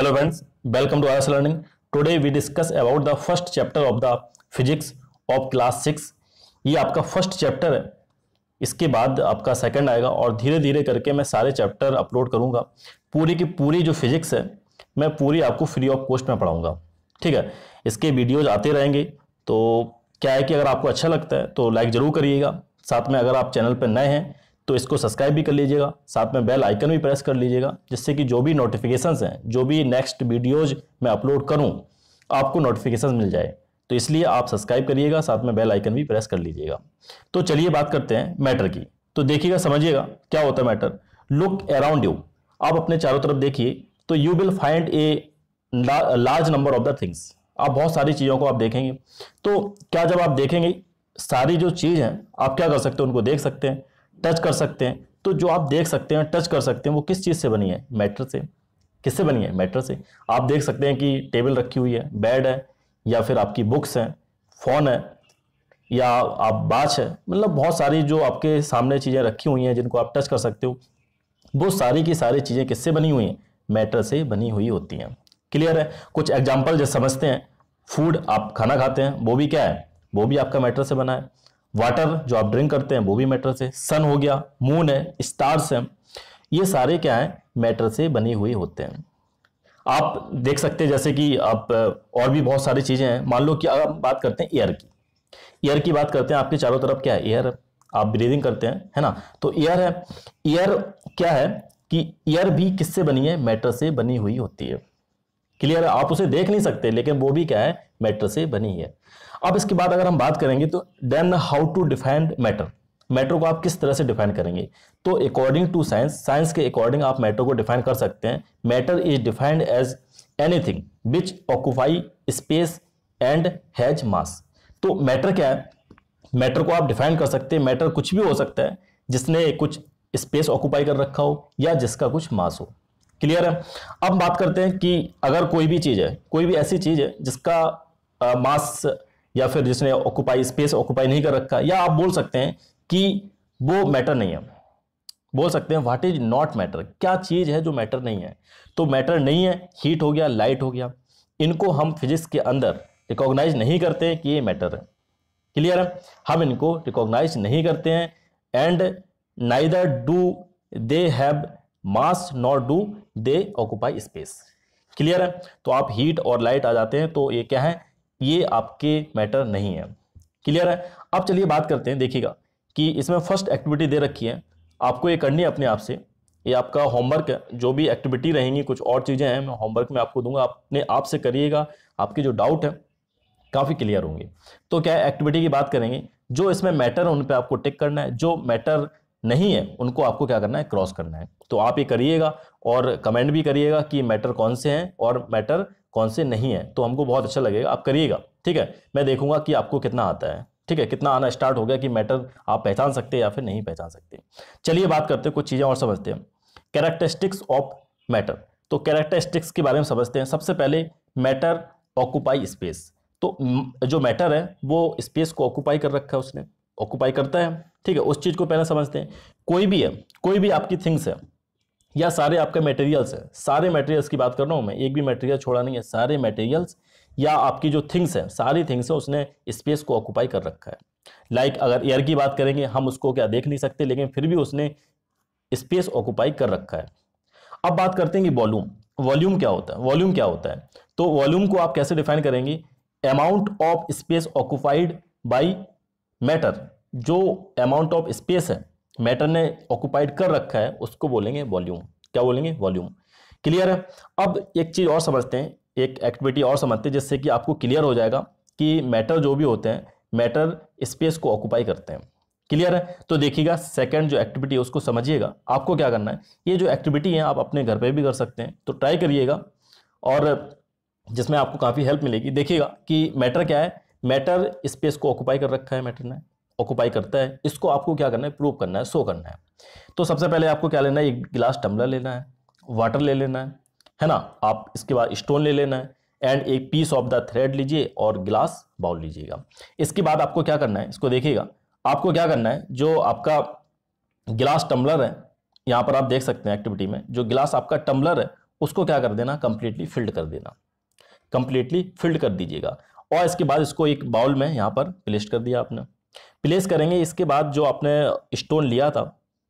hello friends welcome to RS learning today we discuss about the first chapter of the physics of class six ये आपका first chapter है इसके बाद आपका second आएगा और धीरे धीरे करके मैं सारे चैप्टर अपलोड करूंगा पूरी की पूरी जो फिजिक्स है मैं पूरी आपको फ्री ऑफ कॉस्ट में पढ़ाऊँगा ठीक है इसके वीडियोज आते रहेंगे तो क्या है कि अगर आपको अच्छा लगता है तो लाइक ज़रूर करिएगा साथ में अगर आप चैनल पर नए हैं तो इसको सब्सक्राइब भी कर लीजिएगा साथ में बेल आइकन भी प्रेस कर लीजिएगा जिससे कि जो भी नोटिफिकेशन हैं जो भी नेक्स्ट वीडियोज मैं अपलोड करूँ आपको नोटिफिकेशन मिल जाए तो इसलिए आप सब्सक्राइब करिएगा साथ में बेल आइकन भी प्रेस कर लीजिएगा तो चलिए बात करते हैं मैटर की तो देखिएगा समझिएगा क्या होता है मैटर लुक अराउंड यू आप अपने चारों तरफ देखिए तो you will find a large number of the things आप बहुत सारी चीज़ों को आप देखेंगे तो क्या जब आप देखेंगे सारी जो चीज़ हैं आप क्या कर सकते हो उनको देख सकते हैं टच कर सकते हैं तो जो आप देख सकते हैं टच कर सकते हैं वो किस चीज़ से बनी है मैटर से किससे बनी है मैटर से आप देख सकते हैं कि टेबल रखी हुई है बेड है या फिर आपकी बुक्स हैं फ़ोन है या आप बाच है मतलब बहुत सारी जो आपके सामने चीज़ें रखी हुई हैं जिनको आप टच कर सकते हो वो सारी की सारी चीज़ें किससे बनी हुई हैं मैटर से बनी हुई होती हैं क्लियर है कुछ एग्जाम्पल जैसे समझते हैं फूड आप खाना खाते हैं वो भी क्या है वो भी आपका मैटर से बना है वाटर जो आप ड्रिंक करते हैं वो भी मैटर से सन हो गया मून है स्टार्स हैं ये सारे क्या हैं मैटर से बनी हुई होते हैं आप देख सकते हैं जैसे कि आप और भी बहुत सारी चीज़ें हैं मान लो कि आप बात करते हैं एयर की एयर की बात करते हैं आपके चारों तरफ क्या है एयर आप ब्रीदिंग करते हैं है ना तो एयर है एयर क्या है कि एयर भी किससे बनी है मैटर से बनी हुई होती है क्लियर है आप उसे देख नहीं सकते लेकिन वो भी क्या है मैटर से बनी है अब इसके बाद अगर हम बात करेंगे तो then how to define matter matter को आप किस तरह से डिफाइन करेंगे तो अकॉर्डिंग टू साइंस साइंस के अकॉर्डिंग आप मैटर को डिफाइन कर सकते हैं matter is defined as anything which occupy space and has mass तो मैटर क्या है मैटर को आप डिफाइन कर सकते हैं मैटर कुछ भी हो सकता है जिसने कुछ स्पेस ऑक्यूपाई कर रखा हो या जिसका कुछ मास हो क्लियर है अब बात करते हैं कि अगर कोई भी चीज़ है कोई भी ऐसी चीज़ है जिसका मास या फिर जिसने ऑक्यूपाई स्पेस ऑक्यूपाई नहीं कर रखा या आप बोल सकते हैं कि वो मैटर नहीं है बोल सकते हैं व्हाट इज नॉट मैटर क्या चीज़ है जो मैटर नहीं है तो मैटर नहीं है हीट हो गया लाइट हो गया इनको हम फिजिक्स के अंदर रिकॉग्नाइज नहीं करते कि ये मैटर है क्लियर है हम इनको रिकॉग्नाइज नहीं करते हैं and neither do they have mass not do they occupy space clear है तो आप हीट और लाइट आ जाते हैं तो ये क्या है ये आपके मैटर नहीं है क्लियर है अब चलिए बात करते हैं देखिएगा कि इसमें फर्स्ट एक्टिविटी दे रखी है आपको ये करनी है अपने आप से ये आपका होमवर्क है जो भी एक्टिविटी रहेंगी कुछ और चीज़ें हैं मैं होमवर्क में आपको दूंगा अपने आप से करिएगा आपके जो डाउट है काफ़ी क्लियर होंगे तो क्या एक्टिविटी की बात करेंगे जो इसमें मैटर है उन पर आपको टिक करना है जो मैटर नहीं है उनको आपको क्या करना है क्रॉस करना है तो आप ये करिएगा और कमेंट भी करिएगा कि मैटर कौन से हैं और मैटर कौन से नहीं है तो हमको बहुत अच्छा लगेगा आप करिएगा ठीक है मैं देखूंगा कि आपको कितना आता है ठीक है कितना आना स्टार्ट हो गया कि मैटर आप पहचान सकते हैं या फिर नहीं पहचान सकते चलिए बात करते हैं कुछ चीज़ें और समझते हैं कैरेक्टरिस्टिक्स ऑफ मैटर तो कैरेक्टरिस्टिक्स के बारे में समझते हैं सबसे पहले मैटर ऑक्यूपाई स्पेस तो जो मैटर है वो स्पेस को ऑक्यूपाई कर रखा है उसने ऑक्यूपाई करता है ठीक है उस चीज़ को पहले समझते हैं कोई भी है कोई भी आपकी थिंग्स है या सारे आपके मटेरियल्स हैं सारे मटेरियल्स की बात कर रहा हूँ मैं एक भी मटेरियल छोड़ा नहीं है सारे मटेरियल्स या आपकी जो थिंग्स हैं सारी थिंग्स हैं उसने स्पेस को ऑक्यूपाई कर रखा है लाइक like अगर एयर की बात करेंगे हम उसको क्या देख नहीं सकते लेकिन फिर भी उसने स्पेस ऑक्यूपाई कर रखा है अब बात करते हैं कि वॉल्यूम वॉल्यूम क्या होता है वॉल्यूम क्या होता है तो वॉल्यूम को आप कैसे डिफाइन करेंगे amount of space occupied by matter जो अमाउंट ऑफ स्पेस है मैटर ने ऑक्यूपाइड कर रखा है उसको बोलेंगे वॉल्यूम क्या बोलेंगे वॉल्यूम क्लियर है अब एक चीज़ और समझते हैं एक एक्टिविटी और समझते हैं जिससे कि आपको क्लियर हो जाएगा कि मैटर जो भी होते हैं मैटर स्पेस को ऑक्यूपाई करते हैं क्लियर है तो देखिएगा सेकंड जो एक्टिविटी है उसको समझिएगा आपको क्या करना है ये जो एक्टिविटी है आप अपने घर पे भी कर सकते हैं तो ट्राई करिएगा और जिसमें आपको काफ़ी हेल्प मिलेगी देखिएगा कि मैटर क्या है मैटर स्पेस को ऑक्यूपाई कर रखा है मैटर ने ऑक्यूपाई करता है इसको आपको क्या करना है प्रूव करना है शो करना है तो सबसे पहले आपको क्या लेना है एक गिलास टम्बलर लेना है वाटर ले लेना है है ना आप इसके बाद स्टोन ले लेना है एंड एक पीस ऑफ द थ्रेड लीजिए और गिलास बाउल लीजिएगा इसके बाद आपको क्या करना है इसको देखिएगा आपको क्या करना है जो आपका गिलास टम्बलर है यहाँ पर आप देख सकते हैं एक्टिविटी में जो गिलास आपका टम्बलर है उसको क्या कर देना कंप्लीटली फिल्ड कर देना कंप्लीटली फिल्ड कर दीजिएगा और इसके बाद इसको एक बाउल में यहाँ पर प्लेस कर दिया आपने प्लेस करेंगे इसके बाद जो आपने स्टोन लिया था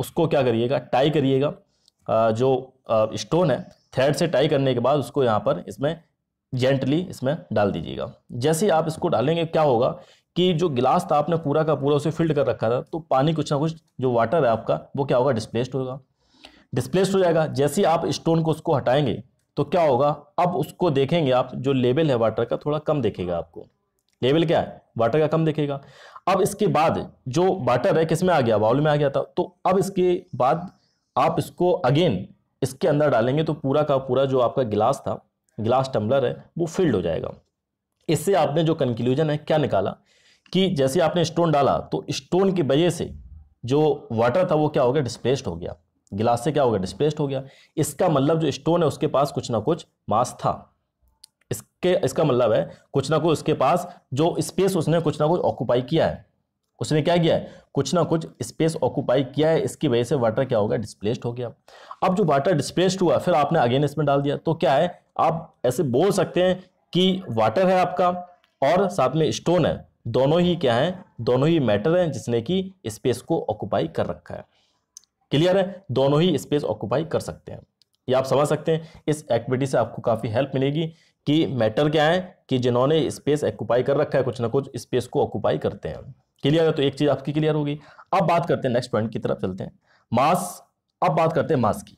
उसको क्या करिएगा टाई करिएगा जो स्टोन है थ्रेड से टाई करने के बाद उसको यहाँ पर इसमें जेंटली इसमें डाल दीजिएगा जैसे आप इसको डालेंगे क्या होगा कि जो गिलास था आपने पूरा का पूरा उसे फिल्ड कर रखा था तो पानी कुछ ना कुछ जो वाटर है आपका वो क्या होगा डिस्प्लेस्ड होगा डिस्प्लेस्ड हो जाएगा जैसे ही आप स्टोन को उसको हटाएंगे तो क्या होगा अब उसको देखेंगे आप जो लेवल है वाटर का थोड़ा कम देखेगा आपको लेवल क्या है वाटर का कम देखेगा अब इसके बाद जो वाटर है किसमें आ गया बाउल में आ गया था तो अब इसके बाद आप इसको अगेन इसके अंदर डालेंगे तो पूरा का पूरा जो आपका गिलास था गिलास टम्बलर है वो फिल्ड हो जाएगा इससे आपने जो कंक्लूजन है क्या निकाला कि जैसे आपने स्टोन डाला तो स्टोन की वजह से जो वाटर था वो क्या हो गया डिस्प्लेस्ड हो गया गिलास से क्या हो गया डिस्प्लेस्ड हो गया इसका मतलब जो स्टोन है उसके पास कुछ ना कुछ मास था इसके इसका मतलब है कुछ ना कुछ उसके पास जो स्पेस उसने कुछ ना कुछ ऑक्यूपाई किया है उसने क्या किया है कुछ ना कुछ स्पेस ऑक्यूपाई किया है इसकी वजह से वाटर क्या हो गया डिस्प्लेस्ड हो गया अब जो वाटर डिस्प्लेस्ड हुआ फिर आपने अगेन इसमें डाल दिया तो क्या है आप ऐसे बोल सकते हैं कि वाटर है आपका और साथ में स्टोन है दोनों ही क्या है दोनों ही मैटर हैं जिसने कि स्पेस को ऑक्यूपाई कर रखा है क्लियर है दोनों ही स्पेस ऑक्यूपाई कर सकते हैं ये आप समझ सकते हैं इस एक्टिविटी से आपको काफ़ी हेल्प मिलेगी कि मैटर क्या है कि जिन्होंने स्पेस ऑक्यूपाई कर रखा है कुछ ना कुछ स्पेस को ऑक्यूपाई करते हैं क्लियर है तो एक चीज़ आपकी क्लियर होगी अब बात करते हैं नेक्स्ट पॉइंट की तरफ चलते हैं मास अब बात करते हैं मास की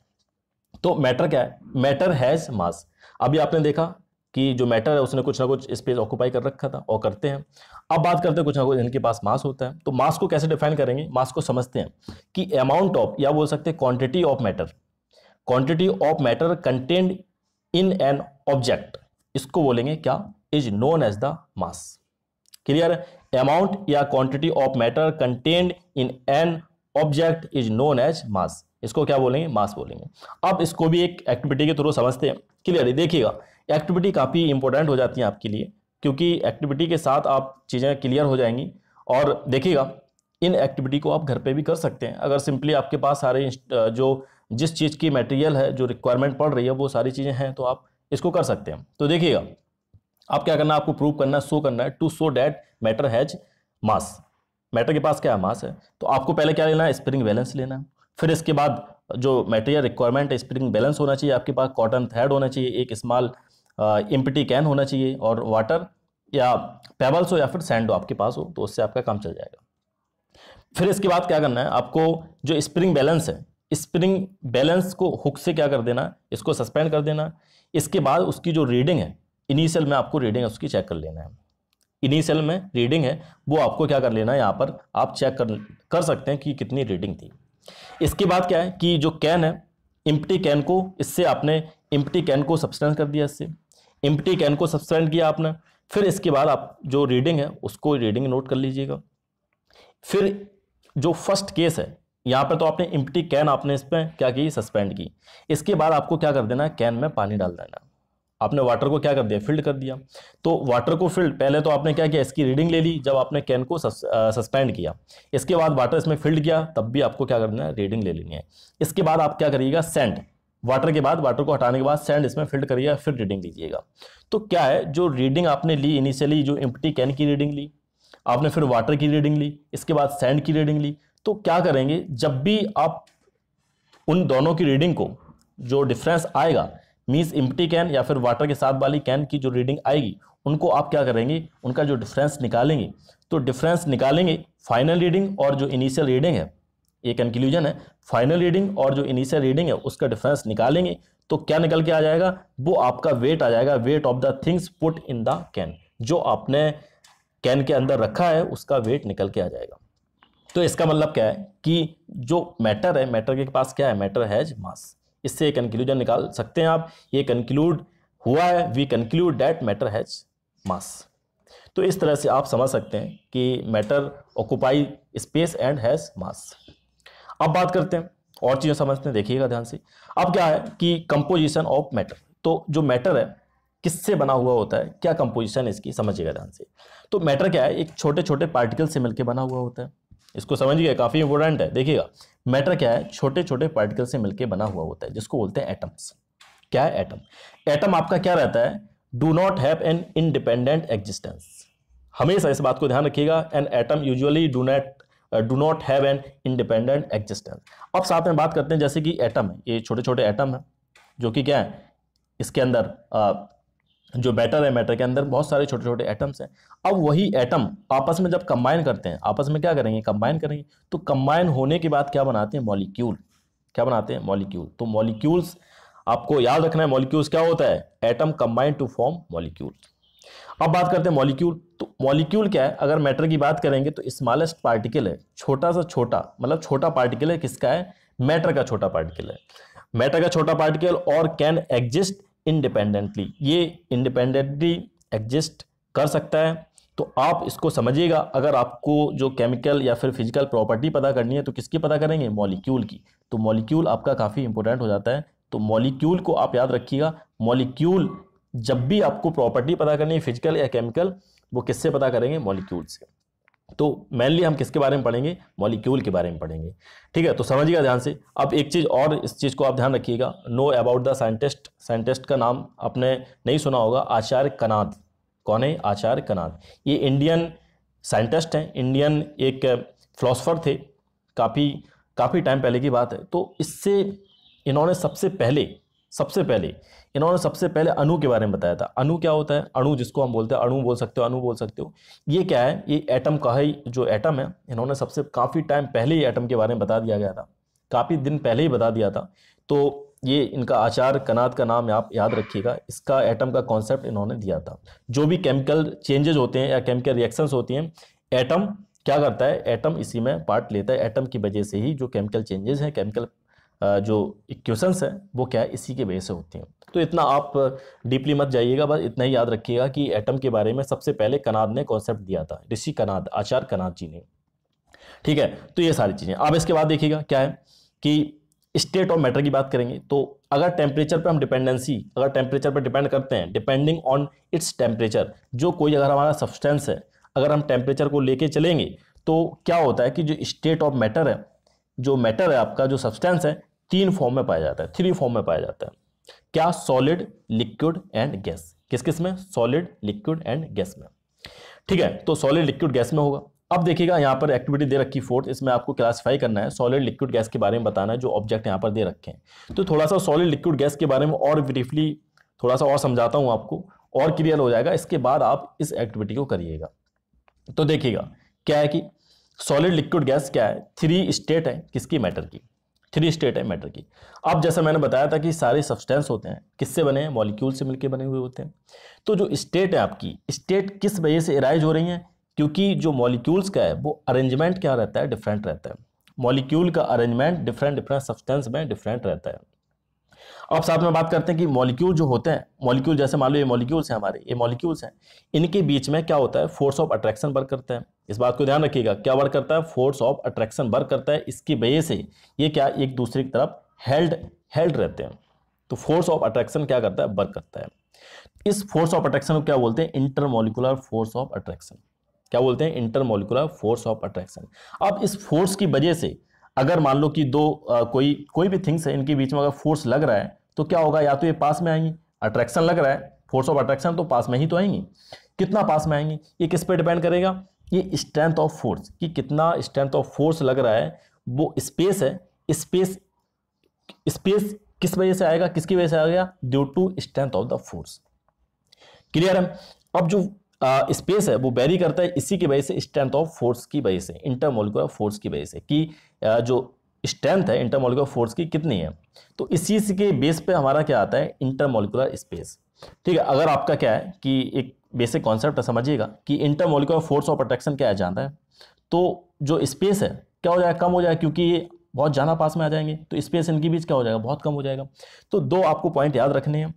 तो मैटर क्या है मैटर हैज़ मास अभी आपने देखा कि जो मैटर है उसने कुछ ना कुछ स्पेस ऑक्यूपाई कर रखा था और करते हैं अब बात करते हैं कुछ ना कुछ इनके पास मास होता है तो मास को कैसे डिफाइन करेंगे मास को समझते हैं कि अमाउंट ऑफ या बोल सकते हैं quantity of matter quantity of matter contained in an object इसको बोलेंगे क्या is known as the mass clear amount या quantity of matter contained in an object is known as mass इसको क्या बोलेंगे मास बोलेंगे अब इसको भी एक एक्टिविटी के थ्रू समझते हैं क्लियर देखिएगा एक्टिविटी काफ़ी इंपॉर्टेंट हो जाती है आपके लिए क्योंकि एक्टिविटी के साथ आप चीज़ें क्लियर हो जाएंगी और देखिएगा इन एक्टिविटी को आप घर पे भी कर सकते हैं अगर सिंपली आपके पास सारे जो जिस चीज़ की मटेरियल है जो रिक्वायरमेंट पड़ रही है वो सारी चीज़ें हैं तो आप इसको कर सकते हैं तो देखिएगा आप क्या करना है आपको प्रूव करना है शो करना है to show that matter has mass matter के पास क्या है मास है तो आपको पहले क्या लेना है स्प्रिंग बैलेंस लेना है फिर इसके बाद जो मटेरियल रिक्वायरमेंट है स्प्रिंग बैलेंस होना चाहिए आपके पास कॉटन थ्रेड होना चाहिए एक स्मॉल एम्पटी कैन होना चाहिए और वाटर या पेबल्स हो या फिर सैंड हो आपके पास हो तो उससे आपका काम चल जाएगा फिर इसके बाद क्या करना है आपको जो स्प्रिंग बैलेंस है स्प्रिंग बैलेंस को हुक से क्या कर देना इसको सस्पेंड कर देना इसके बाद उसकी जो रीडिंग है इनिशियल में आपको रीडिंग है उसकी चेक कर लेना है इनिशियल में रीडिंग है वो आपको क्या कर लेना है यहाँ पर आप चेक कर कर सकते हैं कि कितनी रीडिंग थी इसके बाद क्या है कि जो कैन है इम्पटी कैन को इससे आपने इम्पटी कैन को सब्सटेंस कर दिया इससे एम्प्टी कैन को सब्सटेंट किया आपने फिर इसके बाद आप जो रीडिंग है उसको रीडिंग नोट कर लीजिएगा फिर जो फर्स्ट केस है यहाँ पर तो आपने इम्प्टी कैन आपने इस पर क्या की सस्पेंड की इसके बाद आपको क्या कर देना है कैन में पानी डाल देना आपने वाटर को क्या कर दिया फिल्ड कर दिया तो वाटर को फिल्ड पहले तो आपने क्या किया इसकी रीडिंग ले ली जब आपने कैन को सस्पेंड किया इसके बाद वाटर इसमें फिल्ड किया तब भी आपको क्या करना है रीडिंग ले लेनी है इसके बाद आप क्या करिएगा सेंट वाटर के बाद वाटर को हटाने के बाद सैंड इसमें फिल्ट करिएगा फिर रीडिंग लीजिएगा तो क्या है जो रीडिंग आपने ली इनिशियली जो एम्प्टी कैन की रीडिंग ली आपने फिर वाटर की रीडिंग ली इसके बाद सैंड की रीडिंग ली तो क्या करेंगे जब भी आप उन दोनों की रीडिंग को जो डिफरेंस आएगा मीन्स इम्प्टी कैन या फिर वाटर के साथ वाली कैन की जो रीडिंग आएगी उनको आप क्या करेंगे उनका जो डिफरेंस निकालेंगे तो डिफरेंस निकालेंगे फाइनल रीडिंग और जो इनिशियल रीडिंग है ये कंक्लूजन है फाइनल रीडिंग और जो इनिशियल रीडिंग है उसका डिफरेंस निकालेंगे तो क्या निकल के आ जाएगा वो आपका वेट आ जाएगा weight of the things put in the can जो आपने कैन के अंदर रखा है उसका वेट निकल के आ जाएगा तो इसका मतलब क्या है कि जो मैटर है मैटर के पास क्या है मैटर हैज मास इससे कंक्लूजन निकाल सकते हैं आप ये कंक्लूड हुआ है we conclude that matter has mass तो इस तरह से आप समझ सकते हैं कि matter occupy space and has mass अब बात करते हैं और चीज़ें समझते हैं देखिएगा ध्यान से अब क्या है कि कंपोजिशन ऑफ मैटर तो जो मैटर है किससे बना हुआ होता है क्या कंपोजिशन इसकी समझिएगा ध्यान से तो मैटर क्या है एक छोटे छोटे पार्टिकल से मिलकर बना हुआ होता है इसको समझिएगा काफ़ी इंपॉर्टेंट है देखिएगा मैटर क्या है छोटे छोटे पार्टिकल से मिलकर बना हुआ होता है जिसको बोलते हैं एटम्स क्या है एटम एटम आपका क्या रहता है do not have an independent existence हमेशा इस बात को ध्यान रखिएगा an atom usually do not do not have an independent existence अब साथ में बात करते हैं जैसे कि एटम है ये छोटे छोटे एटम है जो कि क्या है इसके अंदर uh, जो बैटर है मैटर के अंदर बहुत सारे छोटे छोटे एटम्स हैं अब वही एटम आपस में जब कंबाइन करते हैं आपस में क्या करेंगे कंबाइन करेंगे तो कंबाइन होने के बाद क्या बनाते हैं मॉलिक्यूल क्या बनाते हैं मॉलिक्यूल तो मॉलिक्यूल्स आपको याद रखना है मॉलिक्यूल्स क्या होता है atom combine to form molecules अब बात करते हैं मॉलिक्यूल तो मॉलिक्यूल क्या है अगर मैटर की बात करेंगे तो स्मॉलेस्ट पार्टिकल है छोटा सा छोटा मतलब छोटा पार्टिकल है किसका है मैटर का छोटा पार्टिकल है मैटर का छोटा पार्टिकल और कैन एग्जिस्ट इंडिपेंडेंटली ये इंडिपेंडेंटली एग्जिस्ट कर सकता है तो आप इसको समझिएगा अगर आपको जो केमिकल या फिर फिजिकल प्रॉपर्टी पता करनी है तो किसकी पता करेंगे मॉलिक्यूल की तो मॉलिक्यूल आपका काफ़ी इंपॉर्टेंट हो जाता है तो मॉलिक्यूल को आप याद रखिएगा मॉलिक्यूल जब भी आपको प्रॉपर्टी पता करनी है फिजिकल या केमिकल वो किससे पता करेंगे मॉलिक्यूल से तो मेनली हम किसके बारे में पढ़ेंगे मॉलिक्यूल के बारे में पढ़ेंगे ठीक है तो समझिएगा ध्यान से अब एक चीज़ और इस चीज़ को आप ध्यान रखिएगा know about the scientist scientist का नाम आपने नहीं सुना होगा आचार्य कनाद कौन है आचार्य कनाद ये इंडियन साइंटिस्ट हैं इंडियन एक फ़िलासफ़र थे काफ़ी काफ़ी टाइम पहले की बात है तो इससे इन्होंने सबसे पहले सबसे पहले इन्होंने सबसे पहले अणु के बारे में बताया था अणु क्या होता है अणु जिसको हम बोलते हैं अणु बोल सकते हो अणु बोल सकते हो ये क्या है ये एटम का ही जो एटम है इन्होंने सबसे काफ़ी टाइम पहले ही एटम के बारे में बता दिया गया था काफ़ी दिन पहले ही बता दिया था तो ये इनका आचार कनाद का नाम आप याद रखिएगा इसका एटम का कॉन्सेप्ट इन्होंने दिया था जो भी केमिकल चेंजेज होते हैं या केमिकल रिएक्शंस होती हैं एटम क्या करता है एटम इसी में पार्ट लेता है एटम की वजह से ही जो केमिकल चेंजेस हैं केमिकल जो इक्वेशंस हैं वो क्या है इसी के वजह से होती हैं तो इतना आप डीपली मत जाइएगा बस इतना ही याद रखिएगा कि एटम के बारे में सबसे पहले कनाद ने कॉन्सेप्ट दिया था ऋषि कनाद आचार्य कनाद जी ने ठीक है तो ये सारी चीज़ें अब इसके बाद देखिएगा क्या है कि स्टेट ऑफ मैटर की बात करेंगे तो अगर टेम्परेचर पर हम डिपेंडेंसी अगर टेम्परेचर पर डिपेंड करते हैं डिपेंडिंग ऑन इट्स टेम्परेचर जो कोई अगर हमारा सब्सटेंस है अगर हम टेम्परेचर को लेके चलेंगे तो क्या होता है कि जो स्टेट ऑफ मैटर है जो मैटर है आपका जो सब्सटेंस है तीन फॉर्म में पाया जाता है थ्री फॉर्म में पाया जाता है क्या सॉलिड लिक्विड एंड गैस किस किस में सॉलिड लिक्विड एंड गैस में ठीक है तो सॉलिड लिक्विड गैस में होगा अब देखिएगा यहाँ पर एक्टिविटी दे रखी फोर्थ इसमें आपको क्लासिफाई करना है सॉलिड लिक्विड गैस के बारे में बताना है जो ऑब्जेक्ट यहाँ पर दे रखे हैं तो थोड़ा सा सॉलिड लिक्विड गैस के बारे में और ब्रीफली थोड़ा सा और समझाता हूँ आपको और क्लियर हो जाएगा इसके बाद आप इस एक्टिविटी को करिएगा तो देखिएगा क्या है कि सॉलिड लिक्विड गैस क्या है थ्री स्टेट है किसकी मैटर की थ्री स्टेट है मैटर की अब जैसा मैंने बताया था कि सारे सब्सटेंस होते हैं किससे बने हैं मॉलिक्यूल से मिलकर बने हुए होते हैं तो जो स्टेट है आपकी स्टेट किस वजह से इराइज हो रही हैं क्योंकि जो मॉलिक्यूल्स का है वो अरेंजमेंट क्या रहता है डिफरेंट रहता है मॉलिक्यूल का अरेंजमेंट डिफरेंट डिफरेंट सब्सटेंस में डिफरेंट रहता है अब साथ में बात करते हैं कि मॉलिक्यूल जो होते हैं मॉलिक्यूल जैसे मान लो ये मॉलिक्यूल्स हैं हमारे ये मॉलिक्यूल्स हैं इनके बीच में क्या होता है फोर्स ऑफ अट्रैक्शन वर्क करता है इस बात को ध्यान रखिएगा क्या वर्क करता है फोर्स ऑफ अट्रैक्शन वर्क करता है इसकी वजह से ये क्या एक दूसरे की तरफ हेल्ड हेल्ड रहते हैं तो फोर्स ऑफ अट्रैक्शन क्या करता है वर्क करता है इस फोर्स ऑफ अट्रैक्शन को क्या बोलते हैं इंटरमोलिकुलर फोर्स ऑफ अट्रैक्शन क्या बोलते हैं इंटरमोलिकुलर फोर्स ऑफ अट्रैक्शन अब इस फोर्स की वजह से अगर मान लो कि दो आ, कोई कोई भी थिंग्स है इनके बीच में अगर फोर्स लग रहा है तो क्या होगा या तो ये पास में आएंगी अट्रैक्शन लग रहा है फोर्स ऑफ अट्रैक्शन तो पास में ही तो आएंगी कितना पास में आएंगी ये किस पर डिपेंड करेगा ये स्ट्रेंथ ऑफ फोर्स कि कितना स्ट्रेंथ ऑफ फोर्स लग रहा है वो स्पेस है स्पेस स्पेस किस वजह से आएगा किसकी वजह से आएगा due to strength of the force clear है अब जो स्पेस है वो बैरी करता है इसी की वजह से स्ट्रेंथ ऑफ फोर्स की वजह से इंटरमोलिकुलर फोर्स की वजह से कि आ, जो स्ट्रेंथ है इंटरमोलिकुलर फोर्स की कितनी है तो इस चीज़ के बेस पे हमारा क्या आता है इंटरमोलिकुलर स्पेस ठीक है अगर आपका क्या है कि एक बेसिक कॉन्सेप्ट है समझिएगा कि इंटरमोलिकुलर फोर्स ऑफ अट्रैक्शन क्या जानता है तो जो स्पेस है क्या हो जाएगा कम हो जाएगा क्योंकि ये बहुत ज़्यादा पास में आ जाएंगे तो स्पेस इनके बीच क्या हो जाएगा बहुत कम हो जाएगा तो दो आपको पॉइंट याद रखने हैं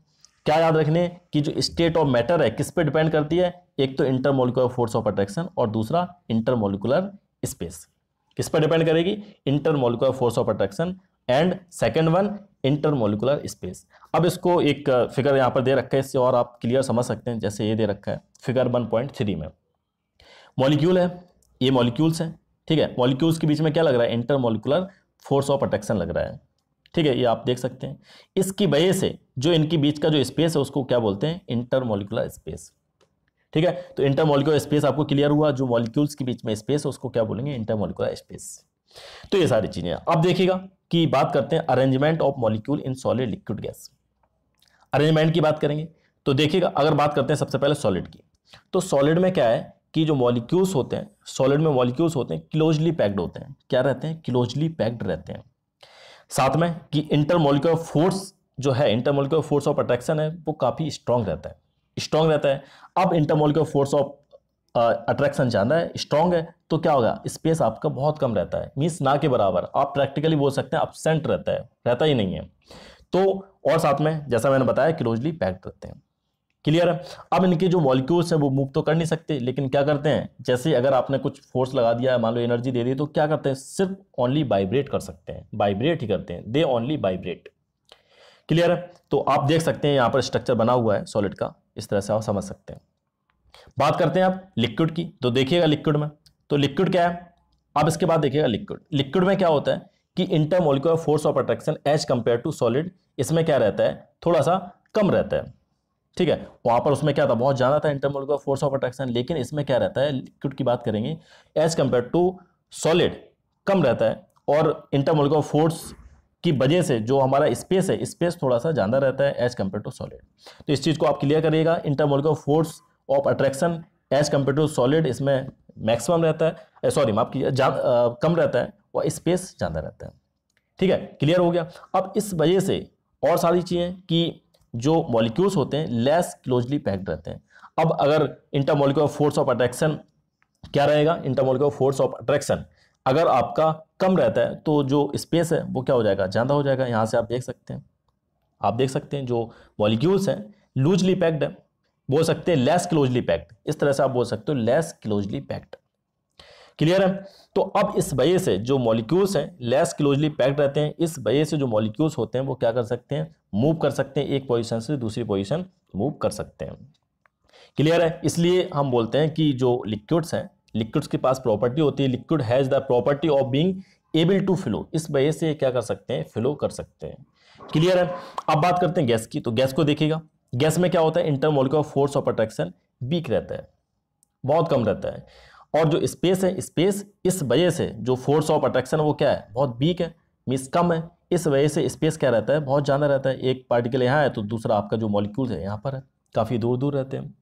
क्या याद रखने हैं कि जो स्टेट ऑफ मैटर है किस पे डिपेंड करती है एक तो इंटरमोलिकुलर फोर्स ऑफ अट्रैक्शन और दूसरा इंटरमोलिकुलर स्पेस किस पर डिपेंड करेगी intermolecular force of attraction and second one intermolecular space अब इसको एक फिगर यहाँ पर दे रखा है इससे और आप क्लियर समझ सकते हैं जैसे ये दे रखा है फिगर वन पॉइंट थ्री में मॉलिक्यूल है ये मॉलिक्यूल्स हैं ठीक है मॉलिक्यूल्स के बीच में क्या लग रहा है इंटरमोलिकुलर फोर्स ऑफ अट्रैक्शन लग रहा है ठीक है ये आप देख सकते हैं इसकी वजह से जो इनके बीच का जो स्पेस है उसको क्या बोलते हैं इंटरमोलिकुलर स्पेस ठीक है तो इंटरमोलिकुलर स्पेस आपको क्लियर हुआ जो मॉलिक्यूल्स के बीच में स्पेस है उसको क्या बोलेंगे इंटरमोलिकुलर स्पेस तो ये सारी चीज़ें अब देखिएगा कि बात करते हैं arrangement of molecule in solid liquid gas arrangement की बात करेंगे तो देखिएगा अगर बात करते हैं सबसे पहले सॉलिड की तो सॉलिड में क्या है कि जो मॉलिक्यूल्स होते हैं सॉलिड में मॉलिक्यूल्स होते हैं क्लोजली पैक्ड होते हैं क्या रहते हैं क्लोजली पैक्ड रहते हैं साथ में कि इंटरमोलिकुलर फोर्स जो है इंटरमोलिकुलर फोर्स ऑफ अट्रैक्शन है वो काफ़ी स्ट्रांग रहता है स्ट्रॉन्ग रहता है अब इंटरमोलिकुलर फोर्स ऑफ अट्रैक्शन जाना है स्ट्रॉन्ग है तो क्या होगा स्पेस आपका बहुत कम रहता है मीन्स ना के बराबर आप प्रैक्टिकली बोल सकते हैं अपसेंट रहता है रहता ही नहीं है तो और साथ में जैसा मैंने बताया क्लोजली पैक्ड रहते हैं क्लियर है अब इनके जो मॉलिक्यूल्स हैं वो मूव तो कर नहीं सकते लेकिन क्या करते हैं जैसे अगर आपने कुछ फोर्स लगा दिया है मान लो एनर्जी दे दी तो क्या करते हैं सिर्फ ओनली वाइब्रेट कर सकते हैं वाइब्रेट ही करते हैं दे ओनली वाइब्रेट क्लियर है तो आप देख सकते हैं यहाँ पर स्ट्रक्चर बना हुआ है सॉलिड का इस तरह से आप समझ सकते हैं बात करते हैं आप लिक्विड की तो देखिएगा लिक्विड में तो लिक्विड क्या है आप इसके बाद देखिएगा लिक्विड लिक्विड में क्या होता है कि intermolecular force of attraction as compare to solid इसमें क्या रहता है थोड़ा सा कम रहता है ठीक है वहां पर उसमें क्या था बहुत ज़्यादा था इंटरमोलिकुलर फोर्स ऑफ अट्रैक्शन लेकिन इसमें क्या रहता है लिक्विड की बात करेंगे एज कंपेयर टू सॉलिड कम रहता है और इंटरमोलिकुलर फोर्स की वजह से जो हमारा स्पेस है स्पेस थोड़ा सा ज़्यादा रहता है एज कम्पेयर टू सॉलिड तो इस चीज़ को आप क्लियर करिएगा intermolecular force of attraction as compare to solid इसमें मैक्सिमम रहता है सॉरी माफ कीजिए कम रहता है और स्पेस ज़्यादा रहता है ठीक है क्लियर हो गया अब इस वजह से और सारी चीज़ें कि जो मॉलिक्यूल्स होते हैं लेस क्लोजली पैक्ड रहते हैं अब अगर इंटरमोलिकुलर फोर्स ऑफ अट्रैक्शन क्या रहेगा इंटरमोलिकुलर फोर्स ऑफ अट्रैक्शन अगर आपका कम रहता है तो जो स्पेस है वो क्या हो जाएगा ज़्यादा हो जाएगा यहाँ से आप देख सकते हैं आप देख सकते हैं जो मॉलिक्यूल्स हैं लूजली पैक्ड है बोल सकते हैं लेस क्लोजली पैक्ड इस तरह से आप बोल सकते हो लेस क्लोजली पैक्ड क्लियर है तो अब इस वजह से जो मॉलिक्यूल्स हैं लेस क्लोजली पैक्ड रहते हैं इस वजह से जो मॉलिक्यूल्स होते हैं वो क्या कर सकते हैं मूव कर सकते हैं एक पोजिशन से दूसरी पोजिशन मूव कर सकते हैं क्लियर है इसलिए हम बोलते हैं कि जो लिक्विड्स हैं लिक्विड्स के पास प्रॉपर्टी होती है liquid has the property of being able to flow इस वजह से क्या कर सकते हैं फ्लो कर सकते हैं क्लियर है अब बात करते हैं गैस की तो गैस को देखिएगा गैस में क्या होता है intermolecular force of attraction weak रहता है बहुत कम रहता है और जो स्पेस है स्पेस इस वजह से जो फोर्स ऑफ अट्रैक्शन वो क्या है बहुत वीक है मीस कम है इस वजह से स्पेस क्या रहता है बहुत ज़्यादा रहता है एक पार्टिकल यहाँ है तो दूसरा आपका जो मॉलिक्यूल है यहाँ पर है काफ़ी दूर दूर रहते हैं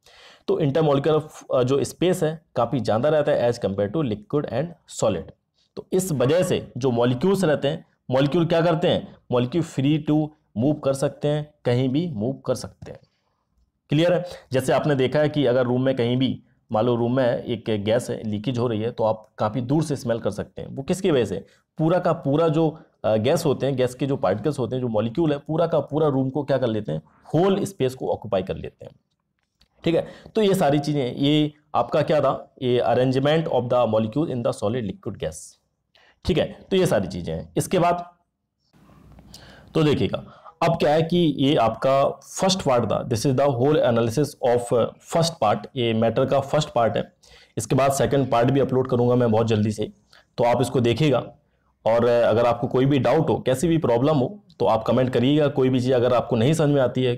तो इंटरमोलिकुलर uh, जो स्पेस है काफ़ी ज़्यादा रहता है as compare to liquid and solid तो इस वजह से जो मॉलिक्यूल्स रहते हैं मॉलिक्यूल क्या करते हैं मॉलिक्यूल फ्री टू मूव कर सकते हैं कहीं भी मूव कर सकते हैं क्लियर है जैसे आपने देखा है कि अगर रूम में कहीं भी मान लो रूम में एक गैस है लीकेज हो रही है तो आप काफ़ी दूर से स्मेल कर सकते हैं वो किसकी वजह से पूरा का पूरा जो uh, गैस होते हैं गैस के जो पार्टिकल्स होते हैं जो मॉलिक्यूल है पूरा का पूरा रूम को क्या कर लेते हैं होल स्पेस को ऑक्यूपाई कर लेते हैं ठीक है तो ये सारी चीज़ें ये आपका क्या था ये arrangement of the molecule in the solid liquid gas ठीक है तो ये सारी चीज़ें हैं इसके बाद तो देखिएगा अब क्या है कि ये आपका फर्स्ट पार्ट था this is the whole analysis of first part ये मैटर का फर्स्ट पार्ट है इसके बाद सेकंड पार्ट भी अपलोड करूंगा मैं बहुत जल्दी से तो आप इसको देखिएगा और uh, अगर आपको कोई भी डाउट हो कैसी भी प्रॉब्लम हो तो आप कमेंट करिएगा कोई भी चीज़ अगर आपको नहीं समझ में आती है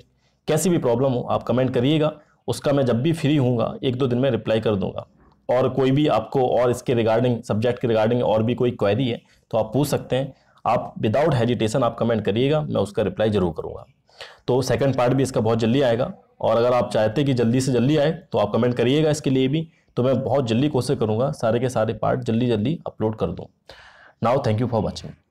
कैसी भी प्रॉब्लम हो आप कमेंट करिएगा उसका मैं जब भी फ्री हूँगा एक दो दिन में रिप्लाई कर दूँगा और कोई भी आपको और इसके रिगार्डिंग सब्जेक्ट के रिगार्डिंग और भी कोई क्वेरी है तो आप पूछ सकते हैं आप विदाउट हेजिटेशन आप कमेंट करिएगा मैं उसका रिप्लाई ज़रूर करूँगा तो सेकेंड पार्ट भी इसका बहुत जल्दी आएगा और अगर आप चाहते कि जल्दी से जल्दी आए तो आप कमेंट करिएगा इसके लिए भी तो मैं बहुत जल्दी कोशिश करूँगा सारे के सारे पार्ट जल्दी जल्दी अपलोड कर दूँ now thank you for watching